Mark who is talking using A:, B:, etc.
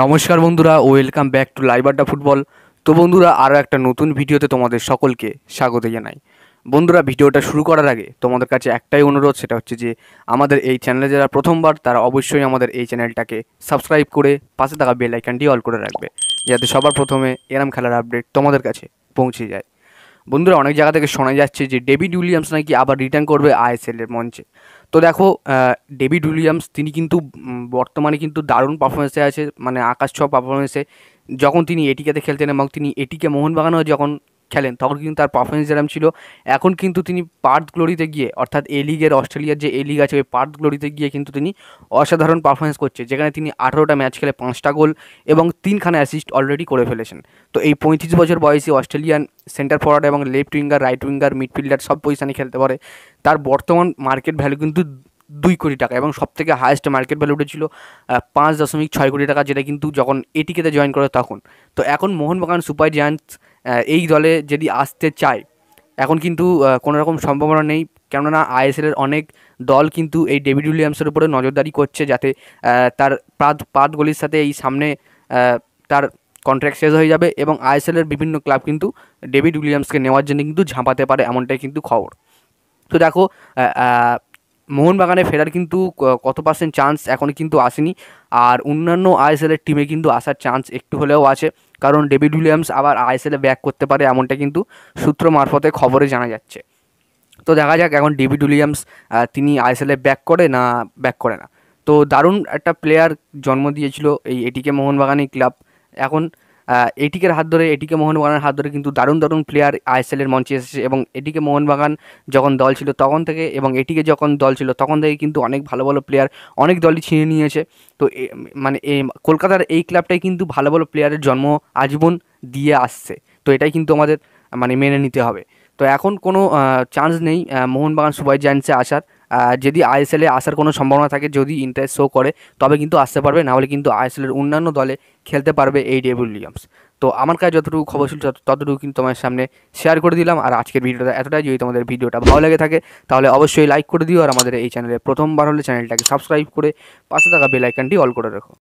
A: নমস্কার বন্ধুরা welcome back to live Adda football তো বন্ধুরা আরও একটা নতুন ভিডিওতে তোমাদের সকলকে স্বাগত জানাই বন্ধুরা ভিডিওটা শুরু করার আগে তোমাদের কাছে একটাই অনুরোধ সেটা হচ্ছে যে আমাদের এই চ্যানেলে যারা প্রথমবার তারা অবশ্যই আমাদের এই চ্যানেলটাকে সাবস্ক্রাইব করে পাশে থাকা বেল আইকনটি অল করে রাখবে যাতে সবার প্রথমে এরাম খেলার আপডেট তোমাদের কাছে পৌঁছে যায় বন্ধুরা অনেক জায়গা থেকে শোনা যাচ্ছে যে ডেভিড উইলিয়ামস নাকি আবার রিটার্ন করবে আইএসএলের মঞ্চে তো দেখো ডেভিড উইলিয়ামস তিনি কিন্তু বর্তমানে কিন্তু দারুণ পারফরমেন্সে আছে মানে আকাশ ছোঁয়া পারফরমেন্সে যখন তিনি এটিকেতে খেলতেন এবং তিনি এটিকে মোহনবাগানও যখন খেলেন তখন কিন্তু তার পারফরমেন্স যেরকম ছিল এখন কিন্তু তিনি পার্থ গ্লোরিতে গিয়ে অর্থাৎ এ লিগের অস্ট্রেলিয়ার যে এ লিগ আছে ওই পার্থ গ্লোরিতে গিয়ে কিন্তু তিনি অসাধারণ পারফরমেন্স করছে যেখানে তিনি আঠারোটা ম্যাচ খেলে পাঁচটা গোল এবং তিনখানা অ্যাসিস্ট অলরেডি করে ফেলেছেন তো এই পঁয়ত্রিশ বছর বয়সী অস্ট্রেলিয়ান সেন্টার ফরওয়ার্ড এবং left winger right winger midfielder সব পজিশানে খেলতে পারে তার বর্তমান মার্কেট ভ্যালু কিন্তু দুই কোটি টাকা এবং সব থেকে হায়েস্ট মার্কেট ভ্যালুটা ছিল পাঁচ দশমিক ছয় কোটি টাকা যেটা কিন্তু যখন এটিকেতে জয়েন করে তখন তো এখন মোহনবাগান সুপার জায়ান্টস এই দলে যদি আসতে চায় এখন কিন্তু কোনো রকম সম্ভাবনা নেই কেননা আইএসএলের অনেক দল কিন্তু এই ডেভিড উইলিয়ামসের উপরে নজরদারি করছে যাতে তার পাদ পাদগুলির সাথে এই সামনে তার কন্ট্রাক্ট শেষ হয়ে যাবে এবং আইএসএলের বিভিন্ন ক্লাব কিন্তু ডেভিড উইলিয়ামসকে নেওয়ার জন্য কিন্তু ঝাঁপাতে পারে এমনটাই কিন্তু খবর তো দেখো মোহনবাগানে ফেরার কিন্তু কত পার্সেন্ট চান্স এখন কিন্তু আসেনি আর অন্যান্য আইএসএলের টিমে কিন্তু আসার চান্স একটু হলেও আছে কারণ ডেভিড উইলিয়ামস আবার আইএসএলে ব্যাক করতে পারে এমনটা কিন্তু সূত্র মারফতে খবরে জানা যাচ্ছে তো দেখা যাক এখন ডেভিড উইলিয়ামস তিনি আইএসএলে ব্যাক করে না ব্যাক করে না তো দারুণ একটা প্লেয়ার জন্ম দিয়েছিল এই এটিকে মোহনবাগানি ক্লাব এখন এটিকের হাত ধরে এটিকে মোহনবাগানের হাত ধরে কিন্তু দারুণ দারুণ প্লেয়ার আইএসএলের মঞ্চে এসেছে এবং এটিকে মোহনবাগান যখন দল ছিল তখন থেকে এবং এটিকে যখন দল ছিল তখন থেকে কিন্তু অনেক ভালো ভালো প্লেয়ার অনেক দলই ছিনে নিয়েছে তো মানে কলকাতার এই ক্লাবটাই কিন্তু ভালো ভালো প্লেয়ারের জন্ম আজীবন দিয়ে আসছে তো এটাই কিন্তু আমাদের মানে মেনে নিতে হবে তো এখন কোনো চান্স নেই মোহনবাগান সুপার জায়ান্টসে আসার যদি আইএসএলে আসার কোনো সম্ভাবনা থাকে যদি ইন্টারেস্ট শো করে তবে কিন্তু আসতে পারবে নাহলে কিন্তু আইএসএলের অন্যান্য দলে খেলতে পারবে এই ডেভ উইলিয়ামস তো আমার কাছে যতটুকু খবর ছিল ততটুকু কিন্তু তোমার সামনে শেয়ার করে দিলাম আর আজকের ভিডিওটা এতটাই যদি তোমাদের ভিডিওটা ভালো লেগে থাকে তাহলে অবশ্যই লাইক করে দিও আর আমাদের এই চ্যানেলে প্রথমবার হলে চ্যানেলটাকে সাবস্ক্রাইব করে পাশে থাকা বেলাইকানটি অল করে রাখো